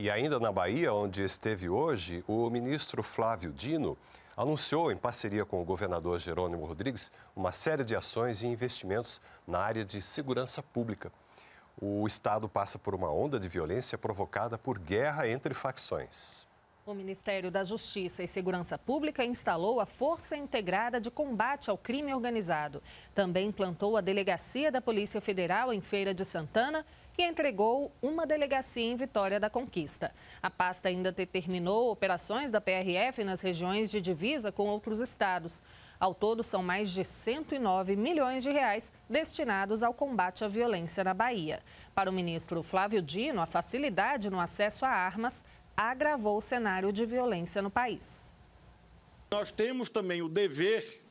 E ainda na Bahia, onde esteve hoje, o ministro Flávio Dino anunciou, em parceria com o governador Jerônimo Rodrigues, uma série de ações e investimentos na área de segurança pública. O Estado passa por uma onda de violência provocada por guerra entre facções. O Ministério da Justiça e Segurança Pública instalou a Força Integrada de Combate ao Crime Organizado. Também implantou a Delegacia da Polícia Federal em Feira de Santana e entregou uma delegacia em Vitória da Conquista. A pasta ainda determinou operações da PRF nas regiões de divisa com outros estados. Ao todo, são mais de 109 milhões de reais destinados ao combate à violência na Bahia. Para o ministro Flávio Dino, a facilidade no acesso a armas agravou o cenário de violência no país. Nós temos também o dever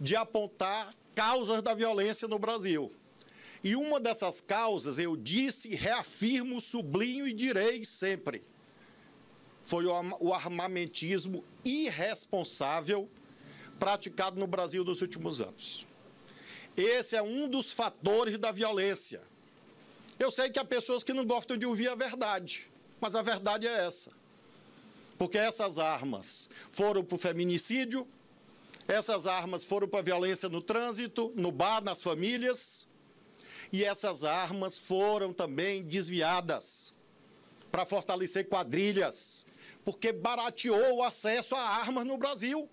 de apontar causas da violência no Brasil. E uma dessas causas, eu disse, reafirmo, sublinho e direi sempre, foi o armamentismo irresponsável praticado no Brasil nos últimos anos. Esse é um dos fatores da violência. Eu sei que há pessoas que não gostam de ouvir a verdade, mas a verdade é essa. Porque essas armas foram para o feminicídio, essas armas foram para a violência no trânsito, no bar, nas famílias e essas armas foram também desviadas para fortalecer quadrilhas, porque barateou o acesso a armas no Brasil.